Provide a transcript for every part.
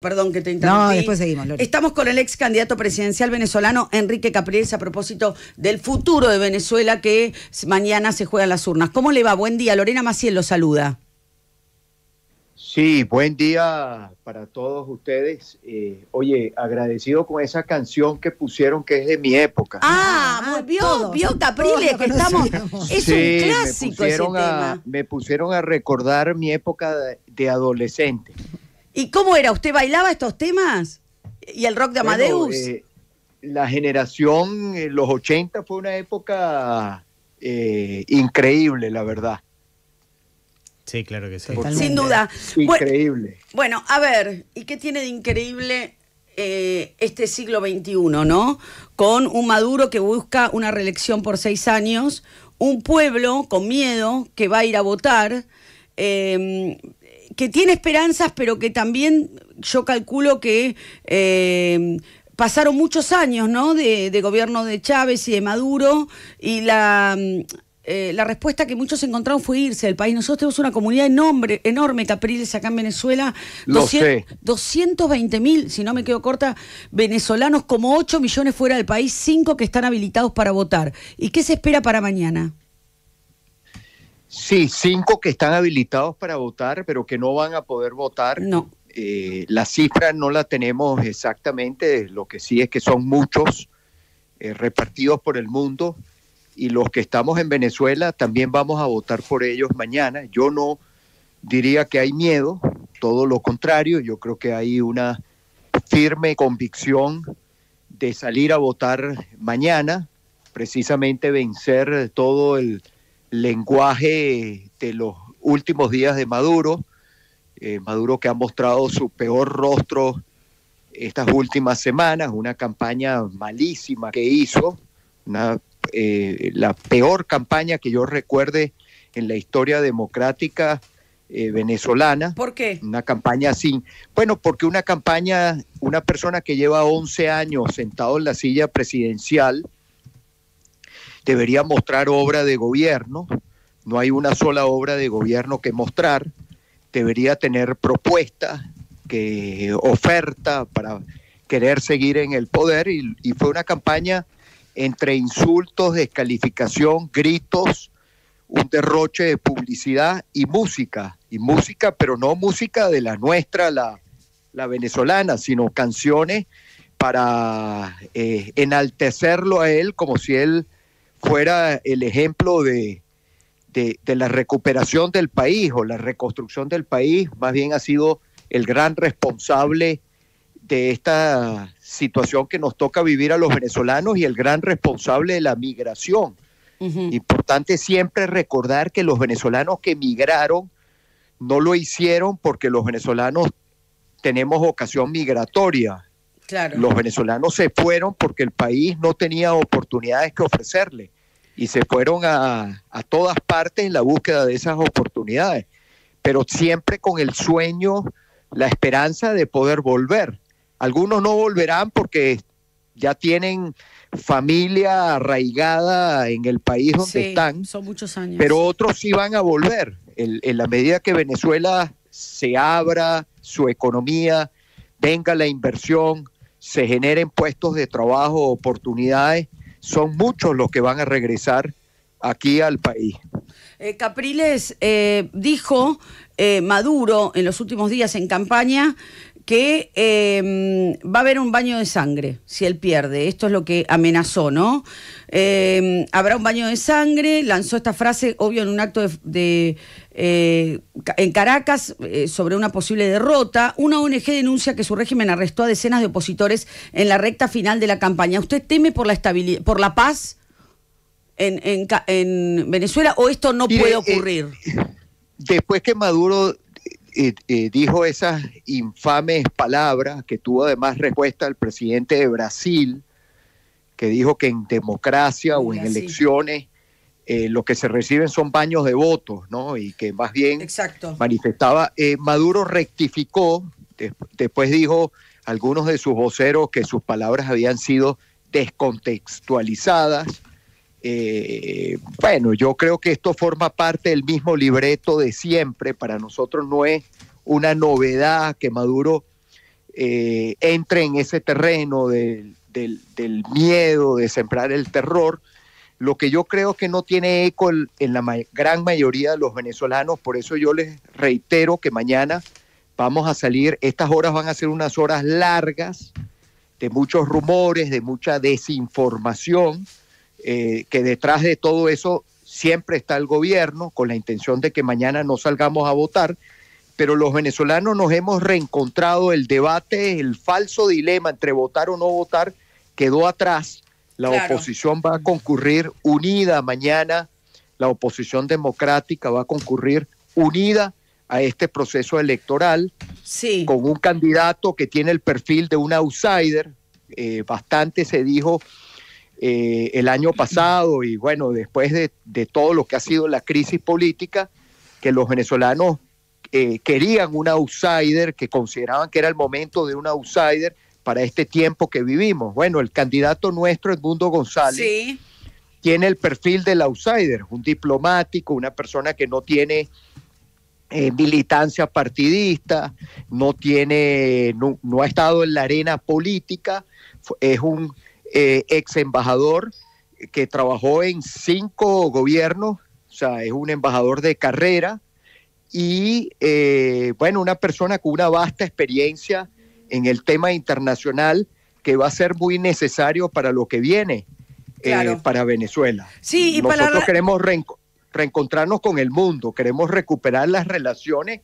Perdón que te interrumpí. No, después seguimos. Estamos con el ex candidato presidencial venezolano Enrique Capriles a propósito del futuro de Venezuela que mañana se juegan las urnas. ¿Cómo le va? Buen día. Lorena Maciel lo saluda. Sí, buen día para todos ustedes. Eh, oye, agradecido con esa canción que pusieron que es de mi época. Ah, volvió ah, vio, Capriles que estamos. Es un clásico me pusieron ese a, tema. Me pusieron a recordar mi época de adolescente. ¿Y cómo era? ¿Usted bailaba estos temas? ¿Y el rock de Amadeus? Eh, la generación, los 80 fue una época eh, increíble, la verdad. Sí, claro que sí. Sin duda. Increíble. Bueno, a ver, ¿y qué tiene de increíble eh, este siglo XXI, no? Con un Maduro que busca una reelección por seis años, un pueblo con miedo que va a ir a votar que tiene esperanzas, pero que también yo calculo que eh, pasaron muchos años, ¿no? De, gobierno de Chávez y de Maduro y la mm, eh, la respuesta que muchos encontraron fue irse del país. Nosotros tenemos una comunidad enorme, enorme Capriles, acá en Venezuela. 220 mil, si no me quedo corta, venezolanos, como 8 millones fuera del país, 5 que están habilitados para votar. ¿Y qué se espera para mañana? Sí, cinco que están habilitados para votar, pero que no van a poder votar. No. Eh, la cifra no la tenemos exactamente, lo que sí es que son muchos eh, repartidos por el mundo y los que estamos en Venezuela también vamos a votar por ellos mañana. Yo no diría que hay miedo, todo lo contrario, yo creo que hay una firme convicción de salir a votar mañana, precisamente vencer todo el lenguaje de los últimos días de Maduro, eh, Maduro que ha mostrado su peor rostro estas últimas semanas, una campaña malísima que hizo, eh, la peor campaña que yo recuerde en la historia democrática eh, venezolana. ¿Por qué? Una campaña sin... Bueno, porque una campaña, una persona que lleva 11 años sentado en la silla presidencial, debería mostrar obra de gobierno, no hay una sola obra de gobierno que mostrar, debería tener propuestas, que oferta para querer seguir en el poder y, fue una campaña entre insultos, descalificación, gritos, un derroche de publicidad y música, y música, pero no música de la nuestra, la, venezolana, sino canciones para eh, enaltecerlo a él como si él fuera el ejemplo de, la recuperación del país o la reconstrucción del país, más bien ha sido el gran responsable de esta situación que nos toca vivir a los venezolanos y el gran responsable de la migración. Importante siempre recordar que los venezolanos que migraron no lo hicieron porque los venezolanos tenemos ocasión migratoria. Los venezolanos se fueron porque el país no tenía oportunidades que ofrecerle y se fueron a, todas partes en la búsqueda de esas oportunidades, pero siempre con el sueño, la esperanza de poder volver. Algunos no volverán porque ya tienen familia arraigada en el país donde están. Son muchos años. Pero otros sí van a volver. En, en, la medida que Venezuela se abra, su economía, venga la inversión, se generen puestos de trabajo, oportunidades, son muchos los que van a regresar aquí al país. Eh, Capriles eh, dijo eh, Maduro en los últimos días en campaña que em, va a haber un baño de sangre si él pierde. Esto es lo que amenazó, ¿no? Em, habrá un baño de sangre, lanzó esta frase, obvio, en un acto de eh, en Caracas eh, sobre una posible derrota. Una ONG denuncia que su régimen arrestó a decenas de opositores en la recta final de la campaña. ¿Usted teme por la estabilidad, por la paz en, Venezuela o esto no puede eh, ocurrir? después que Maduro dijo esas infames palabras, que tuvo además respuesta el presidente de Brasil, que dijo que en democracia o en elecciones eh, lo que se reciben son baños de votos, ¿no? Y que más bien manifestaba, eh, Maduro rectificó, después dijo algunos de sus voceros que sus palabras habían sido descontextualizadas. Eh, bueno, yo creo que esto forma parte del mismo libreto de siempre, para nosotros no es una novedad que Maduro entre en ese terreno del miedo, de sembrar el terror, lo que yo creo que no tiene eco en la gran mayoría de los venezolanos, por eso yo les reitero que mañana vamos a salir, estas horas van a ser unas horas largas de muchos rumores, de mucha desinformación, eh, que detrás de todo eso siempre está el gobierno con la intención de que mañana no salgamos a votar, pero los venezolanos nos hemos reencontrado, el debate, el falso dilema entre votar o no votar quedó atrás la oposición va a concurrir unida mañana, la oposición democrática va a concurrir unida a este proceso electoral sí. con un candidato que tiene el perfil de un outsider. Eh, bastante se dijo eh, el año pasado y bueno, después de, de, todo lo que ha sido la crisis política, que los venezolanos eh, querían un outsider, que consideraban que era el momento de un outsider para este tiempo que vivimos. Bueno, el candidato nuestro, Edmundo González, tiene el perfil del outsider, un diplomático, una persona que no tiene eh, militancia partidista, no tiene, no, ha estado en la arena política, es un eh, ex embajador que trabajó en cinco gobiernos, o sea, es un embajador de carrera y, eh, bueno, una persona con una vasta experiencia en el tema internacional que va a ser muy necesario para lo que viene eh, para Venezuela. Sí, y Nosotros queremos reencontrarnos con el mundo, queremos recuperar las relaciones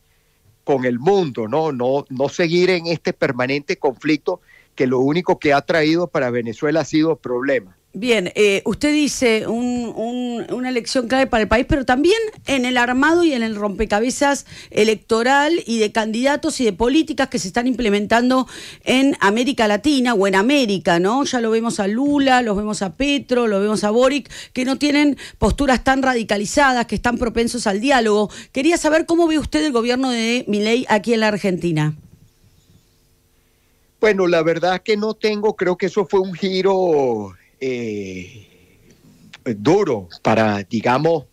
con el mundo, ¿no? No, no seguir en este permanente conflicto que lo único que ha traído para Venezuela ha sido problemas. Bien, eh, usted dice una elección clave para el país, pero también en el armado y en el rompecabezas electoral y de candidatos y de políticas que se están implementando en América Latina o en América, ¿no? Ya lo vemos a Lula, lo vemos a Petro, lo vemos a Boric, que no tienen posturas tan radicalizadas, que están propensos al diálogo. Quería saber cómo ve usted el gobierno de Milei aquí en la Argentina. Bueno, la verdad que no tengo, creo que eso fue un giro eh, duro para, digamos,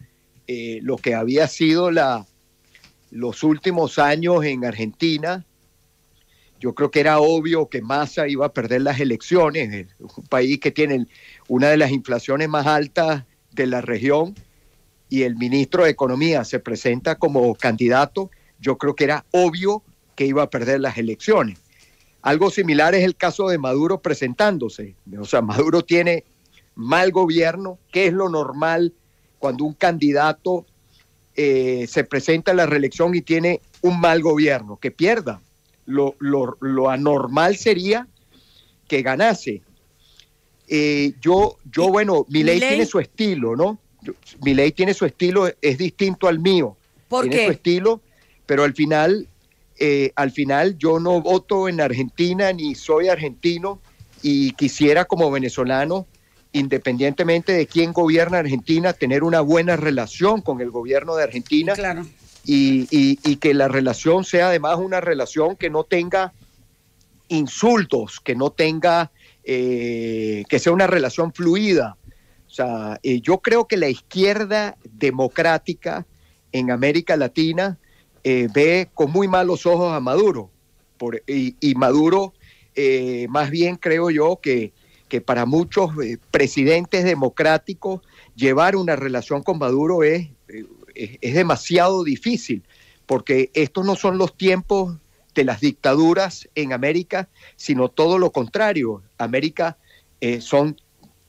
eh, lo que había sido la, los últimos años en Argentina. Yo creo que era obvio que Massa iba a perder las elecciones, eh, un país que tiene una de las inflaciones más altas de la región y el ministro de Economía se presenta como candidato, yo creo que era obvio que iba a perder las elecciones. Algo similar es el caso de Maduro presentándose. O sea, Maduro tiene mal gobierno, ¿Qué es lo normal cuando un candidato eh, se presenta a la reelección y tiene un mal gobierno, que pierda. Lo, anormal sería que ganase. Eh, yo, yo, bueno, mi ley tiene su estilo, ¿no? Mi ley tiene su estilo, es distinto al mío. ¿Por tiene qué? su estilo, pero al final eh, al final yo no voto en Argentina ni soy argentino y quisiera como venezolano, independientemente de quién gobierna Argentina, tener una buena relación con el gobierno de Argentina y, que la relación sea además una relación que no tenga insultos, que no tenga, eh, que sea una relación fluida. O sea, eh, yo creo que la izquierda democrática en América Latina eh, ve con muy malos ojos a Maduro. Por, y, Maduro, eh, más bien creo yo que, que para muchos eh, presidentes democráticos, llevar una relación con Maduro es, es, demasiado difícil, porque estos no son los tiempos de las dictaduras en América, sino todo lo contrario. América son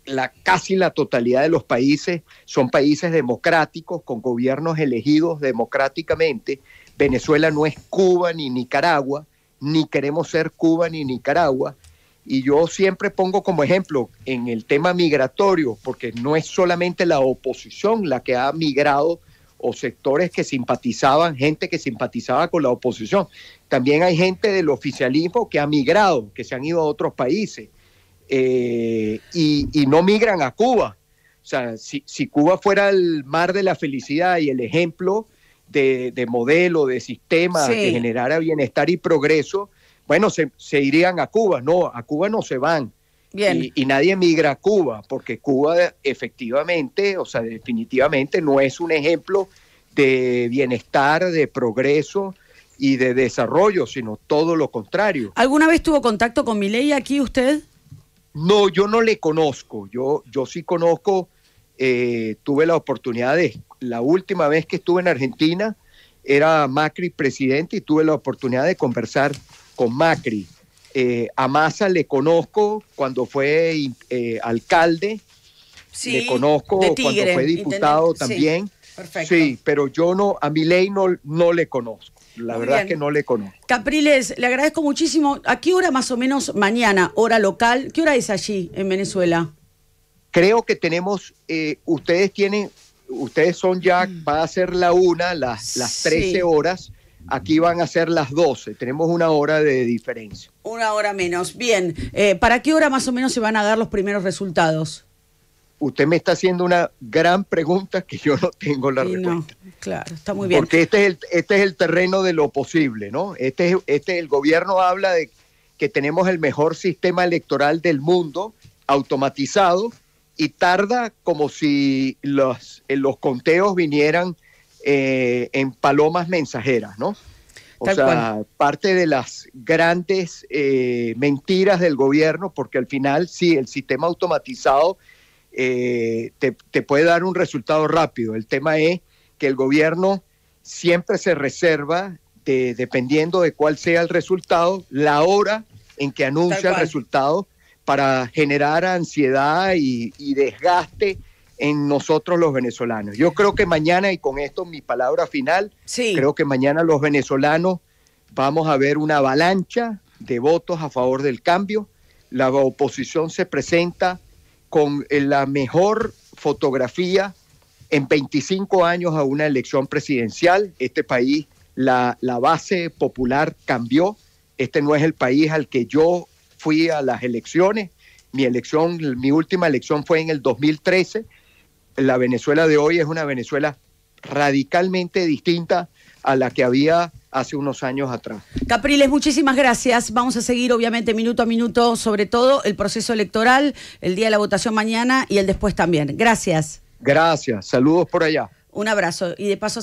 la, casi la totalidad de los países, son países democráticos, con gobiernos elegidos democráticamente, Venezuela no es Cuba ni Nicaragua, ni queremos ser Cuba ni Nicaragua. Y yo siempre pongo como ejemplo en el tema migratorio, porque no es solamente la oposición la que ha migrado o sectores que simpatizaban, gente que simpatizaba con la oposición. También hay gente del oficialismo que ha migrado, que se han ido a otros países eh, y, no migran a Cuba. O sea, si Cuba fuera el mar de la felicidad y el ejemplo de, modelo, de sistema de que generara bienestar y progreso, bueno, se, irían a Cuba. No, a Cuba no se van. Bien. Y, nadie migra a Cuba, porque Cuba efectivamente, o sea, definitivamente no es un ejemplo de bienestar, de progreso y de desarrollo, sino todo lo contrario. ¿Alguna vez tuvo contacto con Milei aquí usted? No, yo no le conozco. Yo, yo sí conozco, eh, tuve la oportunidad de la última vez que estuve en Argentina era Macri presidente y tuve la oportunidad de conversar con Macri. Eh, a Massa le conozco cuando fue eh, alcalde, sí, le conozco cuando fue diputado también. Sí, perfecto. sí, pero yo no, a mi ley no, no le conozco. La verdad es que no le conozco. Capriles, le agradezco muchísimo. ¿A qué hora más o menos mañana, hora local? ¿Qué hora es allí en Venezuela? Creo que tenemos, eh, ustedes tienen ustedes son ya, mm. va a ser la una, las, las 13 horas. Aquí van a ser las 12, tenemos una hora de diferencia. Una hora menos. Bien, eh, ¿para qué hora más o menos se van a dar los primeros resultados? Usted me está haciendo una gran pregunta que yo no tengo la respuesta. claro, está muy bien. Porque este es, el, este es el terreno de lo posible, ¿no? Este este, el gobierno habla de que tenemos el mejor sistema electoral del mundo, automatizado, y tarda como si los, eh, los conteos vinieran eh, en palomas mensajeras, ¿no? O sea, parte de las grandes eh, mentiras del gobierno, porque al final sí, el sistema automatizado te, te puede dar un resultado rápido. El tema es que el gobierno siempre se reserva, dependiendo de cuál sea el resultado, la hora en que anuncia el resultado para generar ansiedad y, desgaste en nosotros los venezolanos. Yo creo que mañana, y con esto mi palabra final, creo que mañana los venezolanos vamos a ver una avalancha de votos a favor del cambio. La oposición se presenta con eh, la mejor fotografía en 25 años a una elección presidencial. Este país, la base popular cambió. Este no es el país al que yo fui a las elecciones. Mi elección, mi última elección fue en el 2013. La Venezuela de hoy es una Venezuela radicalmente distinta a la que había hace unos años atrás. Capriles, muchísimas gracias. Vamos a seguir, obviamente, minuto a minuto, sobre todo el proceso electoral, el día de la votación mañana y el después también. Gracias. Gracias. Saludos por allá. Un abrazo y de paso